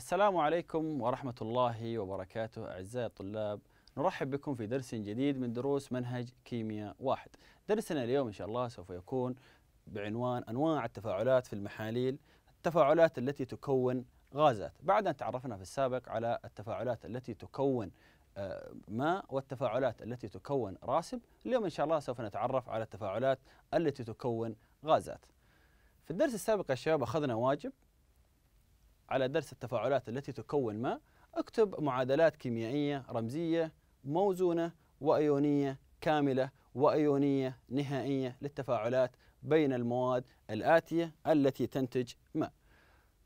السلام عليكم ورحمة الله وبركاته أعزائي الطلاب نرحب بكم في درس جديد من دروس منهج كيمياء واحد درسنا اليوم إن شاء الله سوف يكون بعنوان أنواع التفاعلات في المحاليل التفاعلات التي تكون غازات بعد أن تعرفنا في السابق على التفاعلات التي تكون آه، ماء والتفاعلات التي تكون راسب اليوم إن شاء الله سوف نتعرف على التفاعلات التي تكون غازات في الدرس السابق يا شباب أخذنا واجب على درس التفاعلات التي تكون ما اكتب معادلات كيميائية رمزية موزونة وأيونية كاملة وأيونية نهائية للتفاعلات بين المواد الآتية التي تنتج ماء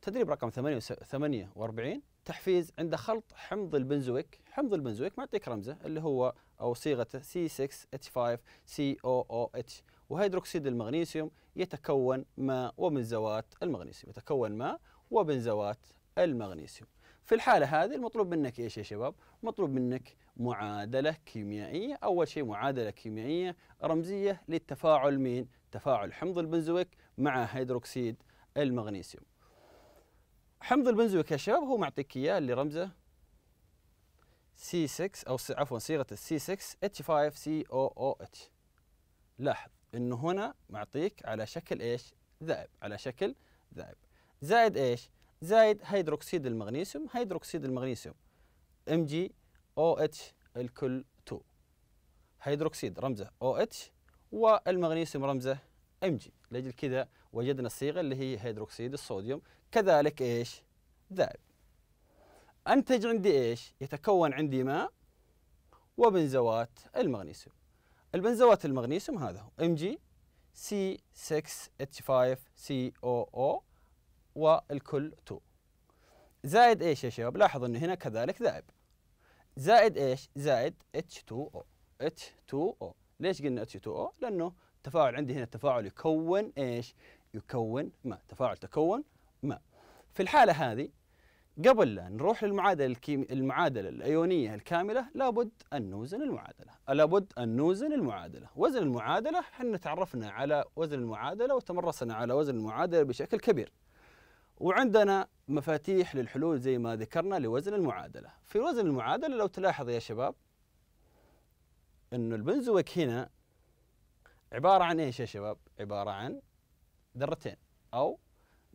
تدريب رقم 48 تحفيز عند خلط حمض البنزويك حمض البنزويك معطيك رمزه اللي هو أو صيغته C6H5COOH وهيدروكسيد المغنيسيوم يتكون ماء ومن زوات المغنيسيوم يتكون ماء وبنزوات المغنيسيوم في الحالة هذه المطلوب منك ايش يا شباب؟ مطلوب منك معادلة كيميائية، أول شيء معادلة كيميائية رمزية للتفاعل مين؟ تفاعل حمض البنزويك مع هيدروكسيد المغنيسيوم. حمض البنزويك يا شباب هو معطيك اياه اللي رمزه C6 أو عفوا صيغة السي 6 H5COOH. لاحظ إنه هنا معطيك على شكل ايش؟ ذائب، على شكل ذائب. زائد ايش؟ زائد هيدروكسيد المغنيسيوم هيدروكسيد المغنيسيوم ام جي او اتش الكل 2 هيدروكسيد رمزه او اتش والمغنيسيوم رمزه ام جي لاجل كذا وجدنا الصيغه اللي هي هيدروكسيد الصوديوم كذلك ايش ذائب انتج عندي ايش يتكون عندي ماء وبنزوات المغنيسيوم البنزوات المغنيسيوم هذا ام جي سي 6 اتش 5 سي او او والكل 2 زائد ايش يا شباب لاحظ انه هنا كذلك ذائب زائد ايش زائد H2O H2O ليش قلنا H2O لانه التفاعل عندي هنا التفاعل يكون ايش يكون ماء تفاعل تكون ماء في الحالة هذه قبل لا نروح للمعادلة الكيمي... المعادلة الأيونية الكاملة لابد أن نوزن المعادلة لابد أن نوزن المعادلة وزن المعادلة احنا تعرفنا على وزن المعادلة وتمرسنا على وزن المعادلة بشكل كبير وعندنا مفاتيح للحلول زي ما ذكرنا لوزن المعادلة في وزن المعادلة لو تلاحظ يا شباب أنه البنزويك هنا عبارة عن إيش يا شباب عبارة عن ذرتين أو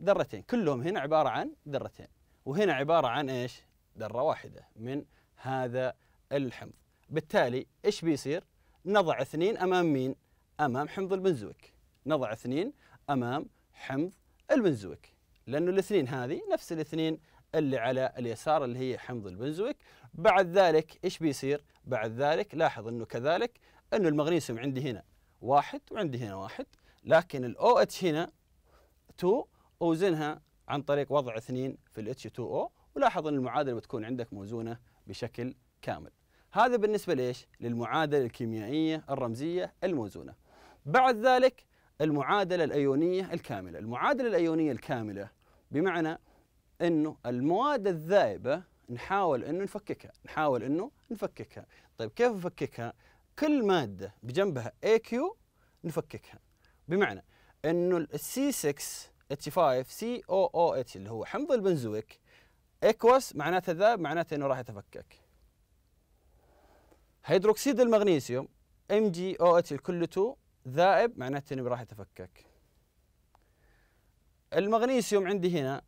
ذرتين كلهم هنا عبارة عن ذرتين وهنا عبارة عن إيش ذرة واحدة من هذا الحمض بالتالي إيش بيصير نضع اثنين أمام مين أمام حمض البنزويك نضع اثنين أمام حمض البنزويك لأنه الاثنين هذه نفس الاثنين اللي على اليسار اللي هي حمض البنزويك بعد ذلك إيش بيصير بعد ذلك لاحظ أنه كذلك أنه المغنيسيوم عندي هنا واحد وعندي هنا واحد لكن الاو اتش هنا 2 أوزنها عن طريق وضع اثنين في الاتش 2 او ولاحظ أن المعادلة بتكون عندك موزونة بشكل كامل هذا بالنسبة ليش؟ للمعادلة الكيميائية الرمزية الموزونة بعد ذلك المعادلة الأيونية الكاملة المعادلة الأيونية الكاملة بمعنى انه المواد الذائبه نحاول انه نفككها نحاول انه نفككها طيب كيف نفككها كل ماده بجنبها اي كيو نفككها بمعنى انه السي 6 اتش 5 سي او او اتش اللي هو حمض البنزويك اكوس معناته ذاب معناته انه راح يتفكك هيدروكسيد المغنيسيوم ام جي او اتش الكل 2 ذائب معناته انه راح يتفكك المغنيسيوم عندي هنا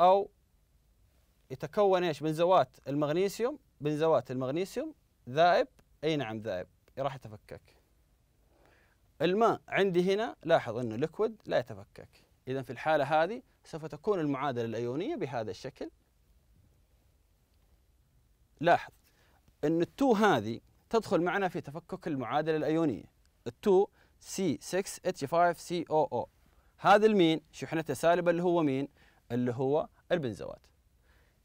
أو يتكون ايش بنزوات المغنيسيوم بنزوات المغنيسيوم ذائب اي نعم ذائب راح يتفكك الماء عندي هنا لاحظ انه ليكويد لا يتفكك اذا في الحاله هذه سوف تكون المعادله الايونيه بهذا الشكل لاحظ ان التو هذه تدخل معنا في تفكك المعادله الايونيه التو C6H5COO هذا المين شحنته سالبة اللي هو مين اللي هو البنزوات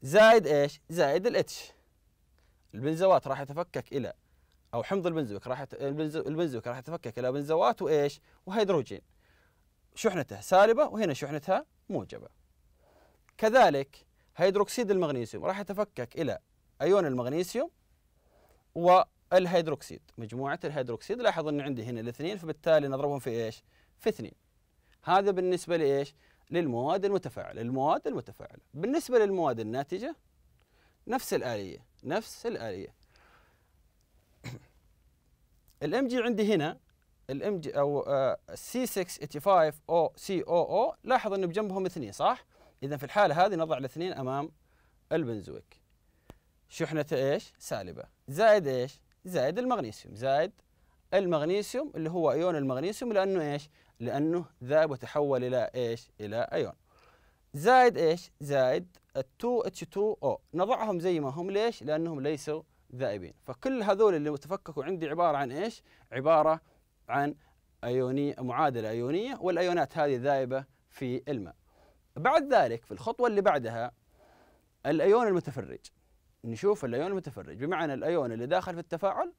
زائد ايش زائد الاتش البنزوات راح يتفكك الى او حمض البنزويك راح يت... البنزويك راح يتفكك الى بنزوات وايش وهيدروجين شحنته سالبة وهنا شحنتها موجبة كذلك هيدروكسيد المغنيسيوم راح يتفكك الى ايون المغنيسيوم والهيدروكسيد مجموعة الهيدروكسيد لاحظ ان عندي هنا الاثنين فبالتالي نضربهم في ايش في اثنين هذا بالنسبة لإيش؟ للمواد المتفاعلة المواد المتفاعلة بالنسبة للمواد الناتجة نفس الآلية نفس الآلية الام جي عندي هنا الام جي او سي 6 اتي 5 او سي او او لاحظ انه بجنبهم اثنين صح؟ اذا في الحالة هذه نضع الاثنين امام البنزويك شحنة ايش؟ سالبة زائد ايش؟ زائد المغنيسيوم زائد المغنيسيوم اللي هو ايون المغنيسيوم لانه ايش؟ لأنه ذاب وتحول إلى إيش؟ إلى أيون زائد إيش؟ زائد 2H2O نضعهم زي ما هم ليش؟ لأنهم ليسوا ذائبين فكل هذول اللي تفككوا عندي عبارة عن إيش؟ عبارة عن أيونية معادلة أيونية والأيونات هذه ذائبة في الماء بعد ذلك في الخطوة اللي بعدها الأيون المتفرج نشوف الأيون المتفرج بمعنى الأيون اللي داخل في التفاعل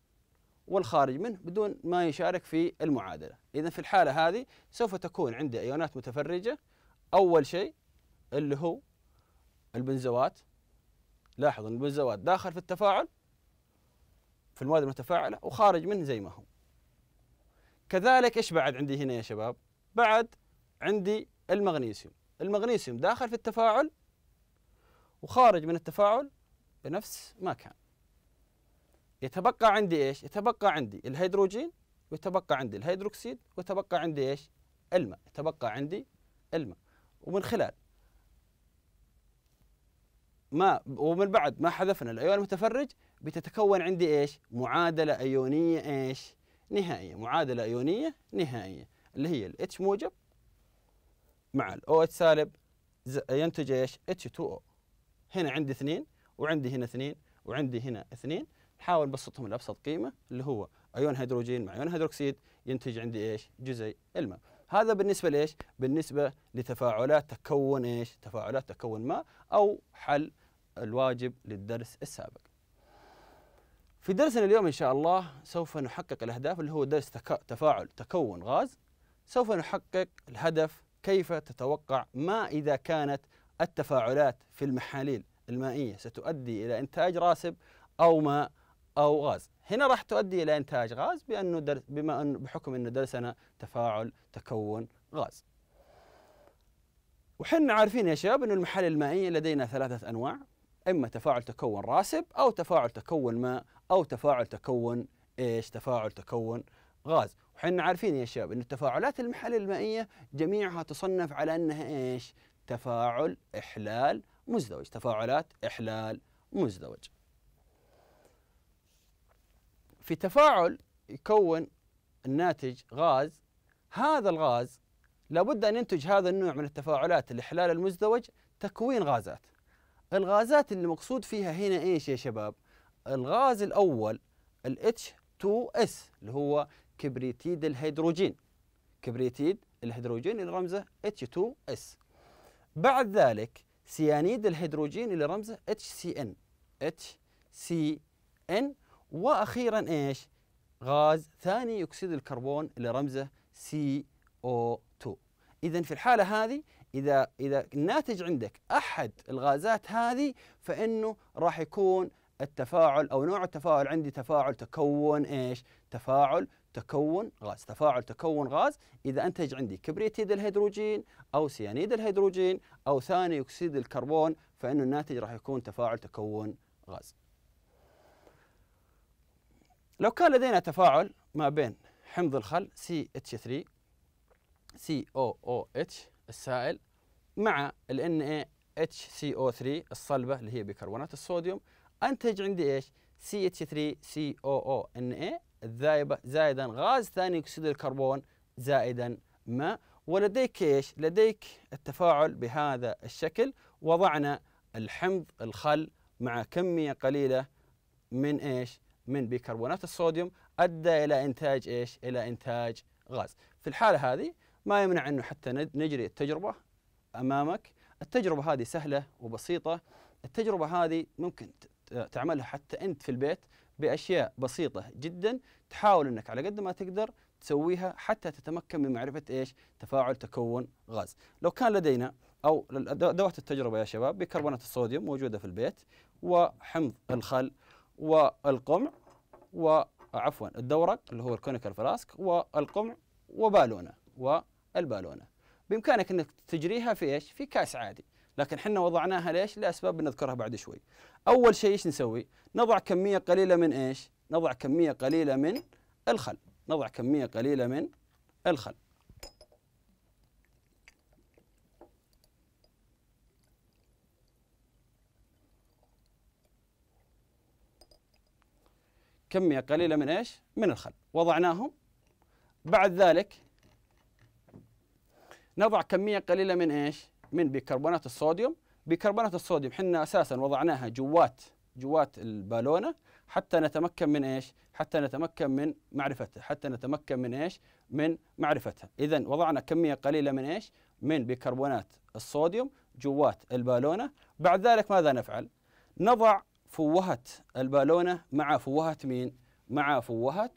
والخارج منه بدون ما يشارك في المعادلة إذا في الحالة هذه سوف تكون عندي أيونات متفرجة أول شيء اللي هو البنزوات لاحظ أن البنزوات داخل في التفاعل في المواد المتفاعلة وخارج منه زي ما هو كذلك إيش بعد عندي هنا يا شباب بعد عندي المغنيسيوم المغنيسيوم داخل في التفاعل وخارج من التفاعل بنفس ما كان يتبقى عندي ايش؟ يتبقى عندي الهيدروجين ويتبقى عندي الهيدروكسيد ويتبقى عندي ايش؟ الماء، يتبقى عندي الماء ومن خلال ما ومن بعد ما حذفنا الايون المتفرج بتتكون عندي ايش؟ معادله ايونيه ايش؟ نهائيه، معادله ايونيه نهائيه اللي هي الاتش موجب مع الاو اتش سالب ينتج ايش؟ اتش 2 او هنا عندي اثنين وعندي هنا اثنين وعندي هنا اثنين نحاول نبسطهم لابسط قيمه اللي هو ايون هيدروجين مع ايون هيدروكسيد ينتج عندي ايش؟ جزيء الماء. هذا بالنسبه لايش؟ بالنسبه لتفاعلات تكون ايش؟ تفاعلات تكون ماء او حل الواجب للدرس السابق. في درسنا اليوم ان شاء الله سوف نحقق الاهداف اللي هو درس تك... تفاعل تكون غاز سوف نحقق الهدف كيف تتوقع ما اذا كانت التفاعلات في المحاليل المائيه ستؤدي الى انتاج راسب او ما او غاز هنا راح تؤدي الى انتاج غاز بانه درس بما انه بحكم انه درسنا تفاعل تكون غاز وحنا عارفين يا شباب انه المحال المائيه لدينا ثلاثه انواع اما تفاعل تكون راسب او تفاعل تكون ماء او تفاعل تكون ايش تفاعل تكون غاز وحنا عارفين يا شباب ان التفاعلات المحال المائيه جميعها تصنف على انها ايش تفاعل احلال مزدوج تفاعلات احلال مزدوج في تفاعل يكون الناتج غاز هذا الغاز لابد أن ينتج هذا النوع من التفاعلات الإحلال المزدوج تكوين غازات الغازات اللي مقصود فيها هنا إيش يا شباب الغاز الأول ال H2S اللي هو كبريتيد الهيدروجين كبريتيد الهيدروجين اللي رمزه H2S بعد ذلك سيانيد الهيدروجين اللي رمزه HCN HCN واخيرا ايش؟ غاز ثاني اكسيد الكربون اللي رمزه CO2 اذا في الحاله هذه اذا اذا الناتج عندك احد الغازات هذه فانه راح يكون التفاعل او نوع التفاعل عندي تفاعل تكون ايش؟ تفاعل تكون غاز، تفاعل تكون غاز اذا انتج عندي كبريتيد الهيدروجين او سيانيد الهيدروجين او ثاني اكسيد الكربون فانه الناتج راح يكون تفاعل تكون غاز. لو كان لدينا تفاعل ما بين حمض الخل CH3 COOH السائل مع ال NaHCO3 الصلبة اللي هي بيكربونات الصوديوم أنتج عندي إيش؟ CH3COONA الذائبة زائدا غاز ثاني أكسيد الكربون زائدا ماء ولديك إيش؟ لديك التفاعل بهذا الشكل وضعنا الحمض الخل مع كمية قليلة من إيش؟ من بيكربونات الصوديوم ادى الى انتاج ايش؟ الى انتاج غاز. في الحاله هذه ما يمنع انه حتى نجري التجربه امامك، التجربه هذه سهله وبسيطه، التجربه هذه ممكن تعملها حتى انت في البيت باشياء بسيطه جدا تحاول انك على قد ما تقدر تسويها حتى تتمكن من معرفه ايش؟ تفاعل تكون غاز. لو كان لدينا او ادوات التجربه يا شباب بيكربونات الصوديوم موجوده في البيت وحمض الخل والقمع وعفوا الدورق اللي هو الكونيكال فلاسك والقمع وبالونه والبالونه بامكانك انك تجريها في ايش؟ في كاس عادي، لكن احنا وضعناها ليش؟ لاسباب بنذكرها بعد شوي. اول شيء ايش نسوي؟ نضع كميه قليله من ايش؟ نضع كميه قليله من الخل، نضع كميه قليله من الخل. كمية قليلة من إيش؟ من الخل وضعناهم بعد ذلك نضع كمية قليلة من إيش؟ من بيكربونات الصوديوم بيكربونات الصوديوم حنا أساسا وضعناها جوات جوات البالونة حتى نتمكن من إيش؟ حتى نتمكن من معرفتها حتى نتمكن من إيش؟ من معرفتها إذا وضعنا كمية قليلة من إيش؟ من بيكربونات الصوديوم جوات البالونة بعد ذلك ماذا نفعل؟ نضع فوهة البالونة مع فوهة مين؟ مع فوهة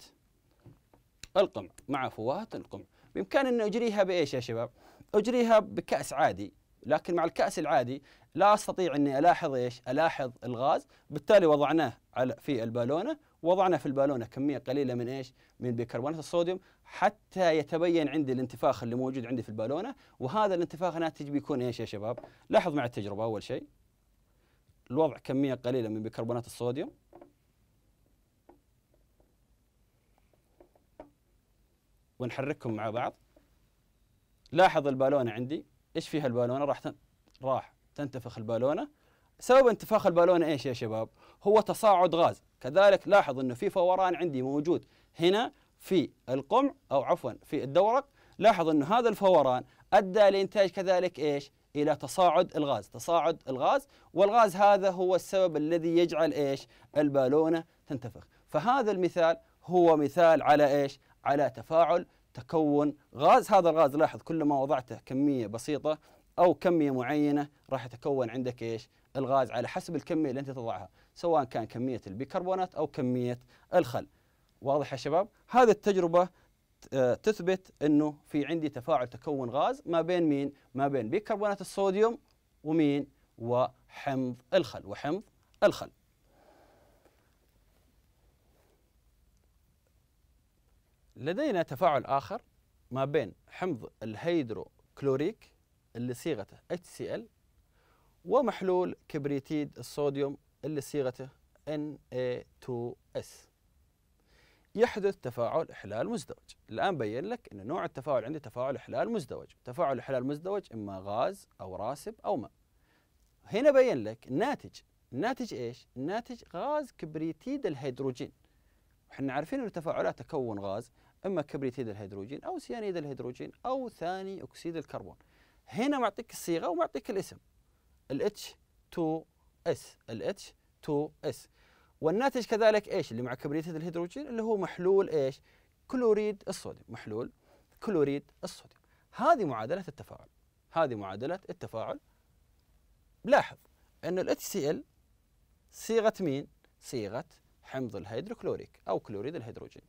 القمع مع فوهة القمع بإمكاني أن أجريها بإيش يا شباب؟ أجريها بكأس عادي لكن مع الكأس العادي لا أستطيع أني ألاحظ إيش؟ ألاحظ الغاز بالتالي وضعناه على في البالونة وضعنا في البالونة كمية قليلة من إيش؟ من بيكربونات الصوديوم حتى يتبين عندي الانتفاخ اللي موجود عندي في البالونة وهذا الانتفاخ ناتج بيكون إيش يا شباب؟ لاحظ مع التجربة أول شيء لوضع كمية قليلة من بيكربونات الصوديوم ونحركهم مع بعض لاحظ البالونة عندي ايش فيها البالونة راح تن... راح تنتفخ البالونة سبب انتفاخ البالونة ايش يا شباب هو تصاعد غاز كذلك لاحظ انه في فوران عندي موجود هنا في القمع او عفوا في الدورق لاحظ انه هذا الفوران ادى لانتاج كذلك ايش الى تصاعد الغاز، تصاعد الغاز والغاز هذا هو السبب الذي يجعل ايش؟ البالونه تنتفخ، فهذا المثال هو مثال على ايش؟ على تفاعل تكون غاز، هذا الغاز لاحظ كلما وضعته كميه بسيطه او كميه معينه راح يتكون عندك ايش؟ الغاز على حسب الكميه اللي انت تضعها، سواء كان كميه البيكربونات او كميه الخل. واضح يا شباب؟ هذه التجربه تثبت انه في عندي تفاعل تكون غاز ما بين مين؟ ما بين بيكربونات الصوديوم ومين؟ وحمض الخل وحمض الخل. لدينا تفاعل اخر ما بين حمض الهيدروكلوريك اللي صيغته HCl ومحلول كبريتيد الصوديوم اللي صيغته Na2S. يحدث تفاعل إحلال مزدوج الآن بين لك أن نوع التفاعل عندي تفاعل إحلال مزدوج تفاعل إحلال مزدوج إما غاز أو راسب أو ماء هنا بين لك الناتج الناتج إيش؟ الناتج غاز كبريتيد الهيدروجين احنا عارفين أن تفاعلات تكون غاز إما كبريتيد الهيدروجين أو سيانيد الهيدروجين أو ثاني أكسيد الكربون هنا معطيك الصيغة ومعطيك الاسم الـ h 2 s الـ h 2 s والناتج كذلك ايش اللي مع كبريتيد الهيدروجين اللي هو محلول ايش كلوريد الصوديوم محلول كلوريد الصوديوم هذه معادله التفاعل هذه معادله التفاعل لاحظ ان ال صيغه مين صيغه حمض الهيدروكلوريك او كلوريد الهيدروجين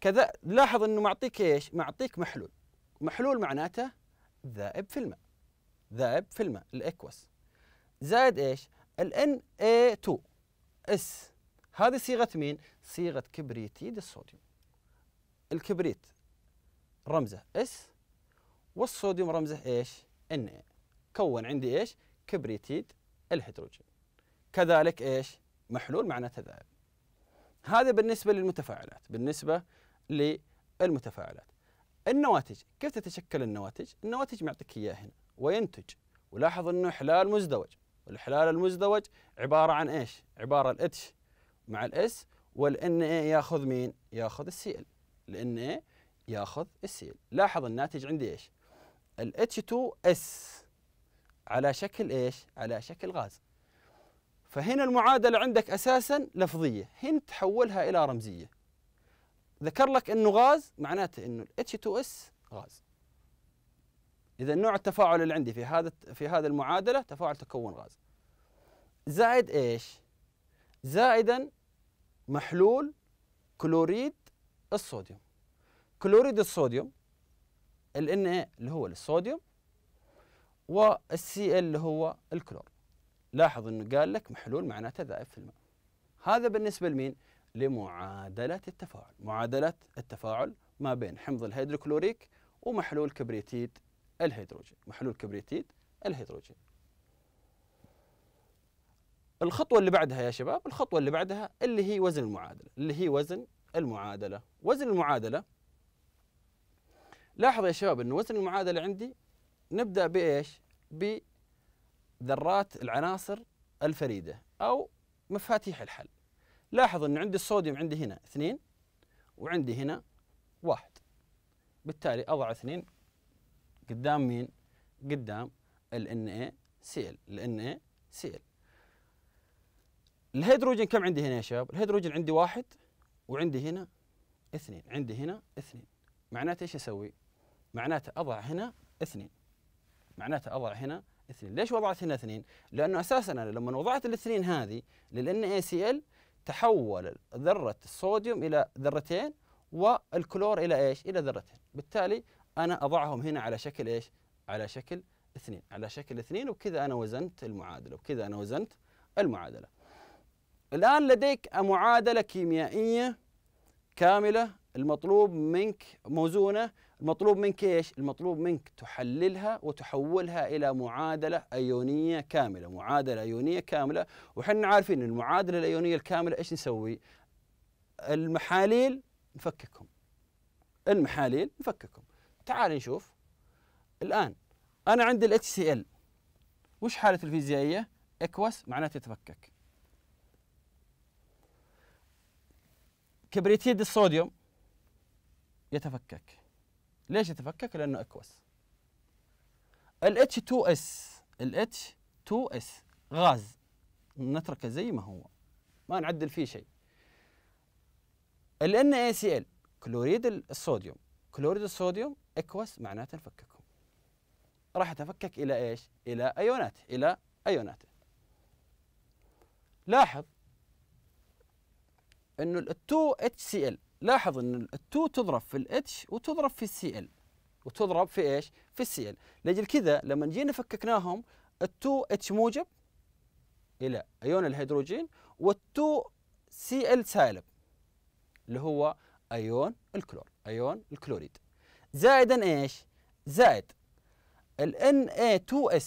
كذا لاحظ انه معطيك ايش معطيك محلول محلول معناته ذائب في الماء ذائب في الماء الاكوس زائد ايش ال Na2 اس هذه صيغه مين؟ صيغه كبريتيد الصوديوم الكبريت رمزه اس والصوديوم رمزه ايش؟ ان كون عندي ايش؟ كبريتيد الهيدروجين كذلك ايش؟ محلول معناته ذائب. هذا بالنسبه للمتفاعلات بالنسبه للمتفاعلات النواتج كيف تتشكل النواتج؟ النواتج معطيك اياه هنا وينتج ولاحظ انه حلال مزدوج والحلال المزدوج عبارة عن ايش؟ عبارة الاتش مع الاس والان اي ياخذ مين؟ ياخذ السي ال الان اي ياخذ السي ال لاحظ الناتج عندي ايش؟ الاتش 2 اس على شكل ايش؟ على شكل غاز فهنا المعادلة عندك أساسا لفظية هنا تحولها إلى رمزية ذكر لك أنه غاز معناته أنه ال H2S غاز اذا نوع التفاعل اللي عندي في هذا في هذه المعادله تفاعل تكون غاز زائد ايش زائدا محلول كلوريد الصوديوم كلوريد الصوديوم ال Na اللي هو الصوديوم والسي ال اللي هو الكلور لاحظ انه قال لك محلول معناته ذائب في الماء هذا بالنسبه لمين لمعادله التفاعل معادله التفاعل ما بين حمض الهيدروكلوريك ومحلول كبريتيد الهيدروجين محلول كبريتيد الهيدروجين الخطوة اللي بعدها يا شباب الخطوة اللي بعدها اللي هي وزن المعادلة اللي هي وزن المعادلة وزن المعادلة لاحظ يا شباب أن وزن المعادلة عندي نبدأ بإيش بذرات العناصر الفريدة أو مفاتيح الحل لاحظ أن عندي الصوديوم عندي هنا اثنين وعندي هنا واحد بالتالي أضع اثنين قدام مين؟ قدام ال NaCl إيه ال NaCl إيه الهيدروجين كم عندي هنا يا شباب؟ الهيدروجين عندي واحد وعندي هنا اثنين عندي هنا اثنين معناته ايش اسوي؟ معناته اضع هنا اثنين معناته اضع هنا اثنين ليش وضعت هنا اثنين؟ لانه اساسا انا لما وضعت الاثنين هذه لل NaCl إيه تحول ذرة الصوديوم إلى ذرتين والكلور إلى إيش؟ إلى ذرتين بالتالي انا اضعهم هنا على شكل ايش؟ على شكل اثنين على شكل اثنين وبكذا انا وزنت المعادله وبكذا انا وزنت المعادله. الان لديك معادله كيميائيه كامله المطلوب منك موزونه المطلوب منك ايش؟ المطلوب منك تحللها وتحولها الى معادله ايونيه كامله، معادله ايونيه كامله وحنا عارفين المعادله الايونيه الكامله ايش نسوي؟ المحاليل نفككهم. المحاليل نفككهم. تعال نشوف الآن أنا عندي ال HCl وش حالته الفيزيائية؟ اكوس معناته يتفكك كبريتيد الصوديوم يتفكك ليش يتفكك؟ لأنه اكوس ال H2S ال H2S غاز نتركه زي ما هو ما نعدل فيه شيء ال NaCl كلوريد الصوديوم كلوريد الصوديوم اكوس معناته نفككهم راح اتفكك الى ايش؟ الى ايونات الى ايونات لاحظ انه ال 2 اتش سي ال لاحظ ان ال 2 تضرب في الاتش وتضرب في السي ال وتضرب في ايش؟ في السي ال لاجل كذا لما جينا فككناهم ال 2 اتش موجب الى ايون الهيدروجين وال 2 سي ال سالب اللي هو ايون الكلور ايون الكلوريد زائدا ايش؟ زائد ال Na2S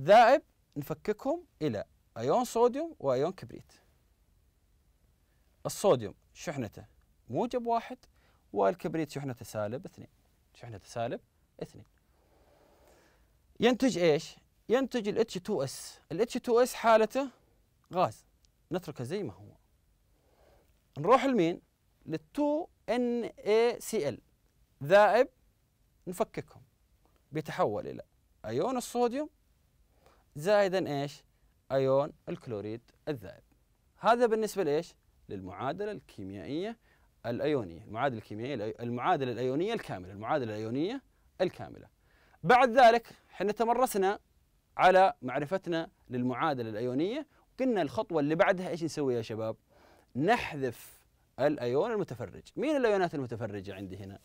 ذائب نفككهم إلى أيون صوديوم وأيون كبريت الصوديوم شحنته موجب واحد والكبريت شحنته سالب اثنين شحنته سالب اثنين ينتج ايش؟ ينتج ال H2S ال H2S حالته غاز نتركه زي ما هو نروح لمين؟ لل 2NaCl ذائب نفككهم بيتحول إلى أيون الصوديوم زائدا إيش أيون الكلوريد الذائب هذا بالنسبة لإيش للمعادلة الكيميائية الأيونية المعادلة الكيميائية المعادلة الأيونية الكاملة المعادلة الأيونية الكاملة بعد ذلك احنا تمرسنا على معرفتنا للمعادلة الأيونية قلنا الخطوة اللي بعدها ايش نسوي يا شباب؟ نحذف الايون المتفرج، مين الايونات المتفرجة عندي هنا؟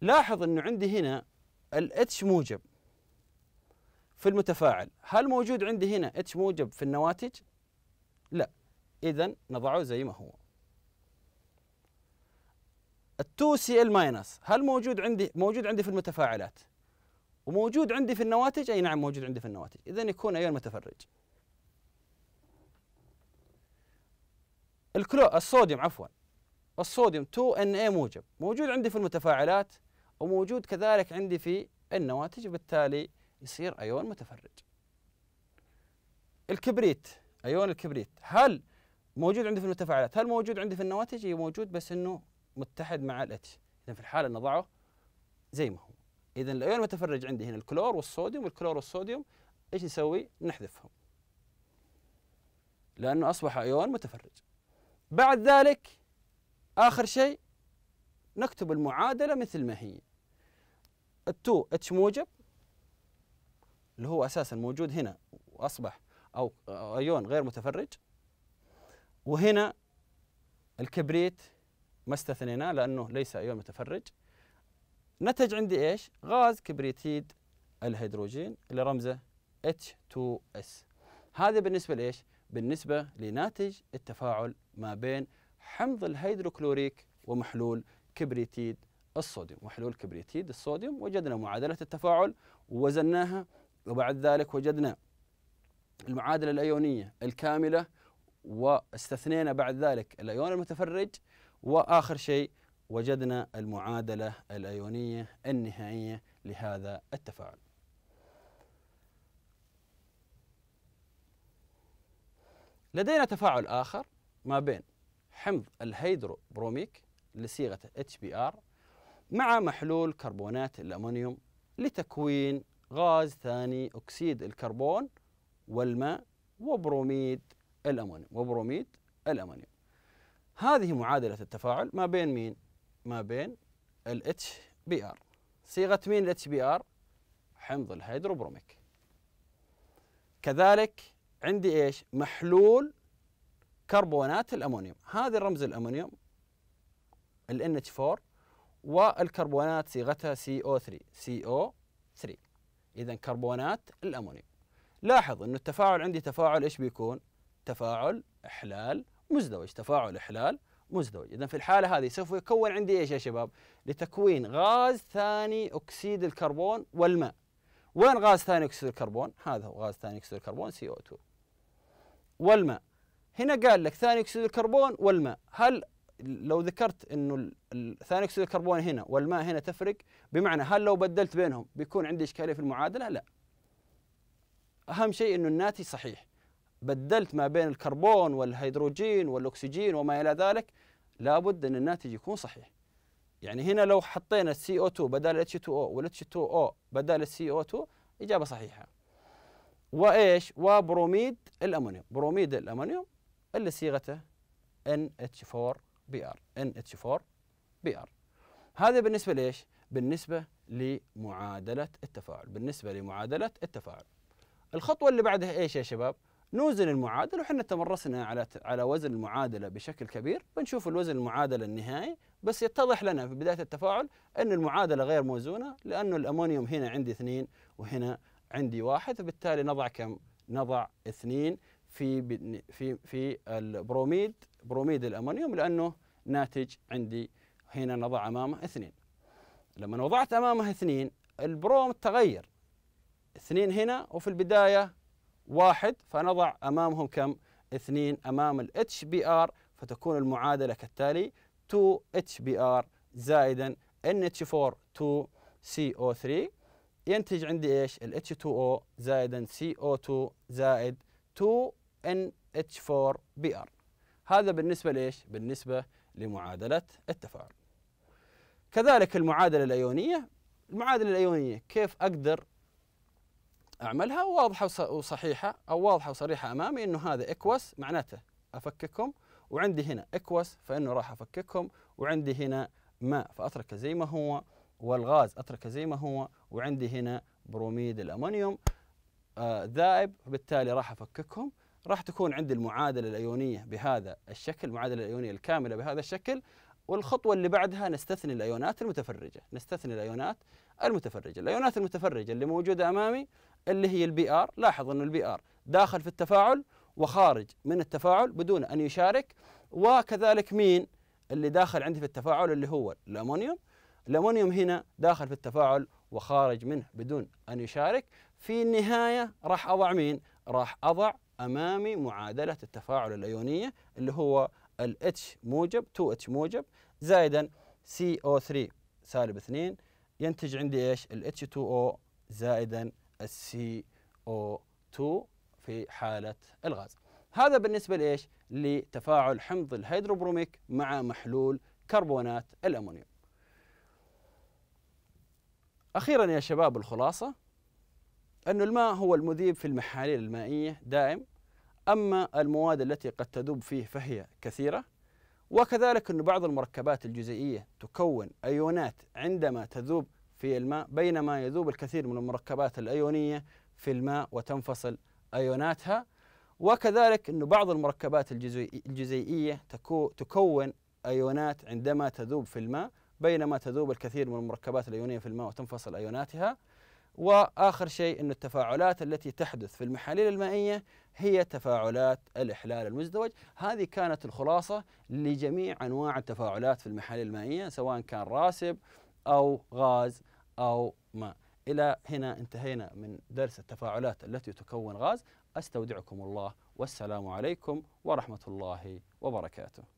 لاحظ أنه عندي هنا الاتش موجب في المتفاعل هل موجود عندي هنا اتش موجب في النواتج؟ لا إذا نضعه زي ما هو ال2 سي ال ماينس هل موجود عندي موجود عندي في المتفاعلات وموجود عندي في النواتج اي نعم موجود عندي في النواتج اذا يكون ايون متفرج الكلو الصوديوم عفوا الصوديوم 2 Na موجب موجود عندي في المتفاعلات وموجود كذلك عندي في النواتج وبالتالي يصير أيون متفرج الكبريت أيون الكبريت هل موجود عندي في المتفاعلات هل موجود عندي في النواتج هي إيه، موجود بس أنه متحد مع الاتش إذا في الحالة نضعه زي ما هو إذا الأيون المتفرج عندي هنا الكلور والصوديوم والكلور والصوديوم إيش نسوي نحذفهم لأنه أصبح أيون متفرج بعد ذلك آخر شيء نكتب المعادلة مثل ما هي التو اتش موجب اللي هو أساسا موجود هنا وأصبح أو أيون غير متفرج وهنا الكبريت ما استثنيناه لأنه ليس أيون متفرج نتج عندي إيش؟ غاز كبريتيد الهيدروجين اللي رمزه H2S هذا بالنسبة لإيش؟ بالنسبة لناتج التفاعل ما بين حمض الهيدروكلوريك ومحلول كبريتيد الصوديوم وحلول كبريتيد الصوديوم وجدنا معادلة التفاعل ووزناها وبعد ذلك وجدنا المعادلة الأيونية الكاملة واستثنينا بعد ذلك الأيون المتفرج وآخر شيء وجدنا المعادلة الأيونية النهائية لهذا التفاعل لدينا تفاعل آخر ما بين حمض الهيدروبروميك لصيغة HBr مع محلول كربونات الأمونيوم لتكوين غاز ثاني أكسيد الكربون والماء وبروميد الأمونيوم وبروميد الأمونيوم هذه معادلة التفاعل ما بين مين؟ ما بين ال HBr صيغة مين ال HBr؟ حمض الهيدروبروميك كذلك عندي ايش؟ محلول كربونات الامونيوم، هذا الرمز الامونيوم ال NH4 والكربونات صيغتها CO3 CO3 إذا كربونات الأمونيوم لاحظ أنه التفاعل عندي تفاعل إيش بيكون؟ تفاعل إحلال مزدوج تفاعل إحلال مزدوج إذا في الحالة هذه سوف يكون عندي إيش يا شباب؟ لتكوين غاز ثاني أكسيد الكربون والماء وين غاز ثاني أكسيد الكربون؟ هذا هو غاز ثاني أكسيد الكربون CO2 والماء هنا قال لك ثاني أكسيد الكربون والماء هل لو ذكرت انه ثاني اكسيد الكربون هنا والماء هنا تفرق بمعنى هل لو بدلت بينهم بيكون عندي اشكاليه في المعادله؟ لا. اهم شيء انه الناتج صحيح. بدلت ما بين الكربون والهيدروجين والاكسجين وما الى ذلك لابد ان الناتج يكون صحيح. يعني هنا لو حطينا CO2 بدل H2O والاتش 2 o بدل CO2 اجابه صحيحه. وايش؟ وبروميد الامونيوم، بروميد الامونيوم اللي صيغته NH4 بي ار ان اتش 4 بي ار هذا بالنسبه ليش؟ بالنسبه لمعادله التفاعل بالنسبه لمعادله التفاعل الخطوه اللي بعدها ايش يا شباب؟ نوزن المعادله وحنا تمرسنا على على وزن المعادله بشكل كبير بنشوف الوزن المعادله النهائي بس يتضح لنا في بدايه التفاعل ان المعادله غير موزونه لانه الامونيوم هنا عندي اثنين وهنا عندي واحد فبالتالي نضع كم؟ نضع اثنين في في في البروميد بروميد الامونيوم لانه ناتج عندي هنا نضع امامه اثنين لما وضعت امامه اثنين البروم تغير اثنين هنا وفي البدايه واحد فنضع امامهم كم اثنين امام ال HBr فتكون المعادله كالتالي 2 HBr زائدا NH4 2 CO3 ينتج عندي ايش ال H2O زائدا CO2 زائد 2 NH4Br هذا بالنسبة ليش؟ بالنسبة لمعادلة التفاعل كذلك المعادلة الأيونية المعادلة الأيونية كيف أقدر أعملها واضحة وصحيحة أو واضحة وصريحة أمامي أنه هذا إكوس معناته أفككهم وعندي هنا إكوس فإنه راح أفككهم وعندي هنا ماء فأتركه زي ما هو والغاز أتركه زي ما هو وعندي هنا بروميد الأمونيوم آه ذائب فبالتالي راح أفككهم راح تكون عندي المعادله الايونيه بهذا الشكل المعادله الايونيه الكامله بهذا الشكل والخطوه اللي بعدها نستثني الايونات المتفرجه نستثني الايونات المتفرجه الايونات المتفرجه اللي موجوده امامي اللي هي البي ار لاحظ انه البي ار داخل في التفاعل وخارج من التفاعل بدون ان يشارك وكذلك مين اللي داخل عندي في التفاعل اللي هو الامونيوم الامونيوم هنا داخل في التفاعل وخارج منه بدون ان يشارك في النهايه راح اضع مين راح اضع امامي معادله التفاعل الايونيه اللي هو ال H موجب 2 H موجب زائدا CO3 سالب 2 ينتج عندي ايش؟ ال H2O زائدا CO2 في حاله الغاز. هذا بالنسبه لايش؟ لتفاعل حمض الهيدروبروميك مع محلول كربونات الامونيوم. اخيرا يا شباب الخلاصه أن الماء هو المذيب في المحاليل المائية دائم أما المواد التي قد تذوب فيه فهي كثيرة وكذلك أن بعض المركبات الجزيئية تكون أيونات عندما تذوب في الماء بينما يذوب الكثير من المركبات الأيونية في الماء وتنفصل أيوناتها وكذلك أن بعض المركبات الجزيئية تكون أيونات عندما تذوب في الماء بينما تذوب الكثير من المركبات الأيونية في الماء وتنفصل أيوناتها واخر شيء ان التفاعلات التي تحدث في المحاليل المائيه هي تفاعلات الاحلال المزدوج، هذه كانت الخلاصه لجميع انواع التفاعلات في المحاليل المائيه سواء كان راسب او غاز او ماء. الى هنا انتهينا من درس التفاعلات التي تكون غاز، استودعكم الله والسلام عليكم ورحمه الله وبركاته.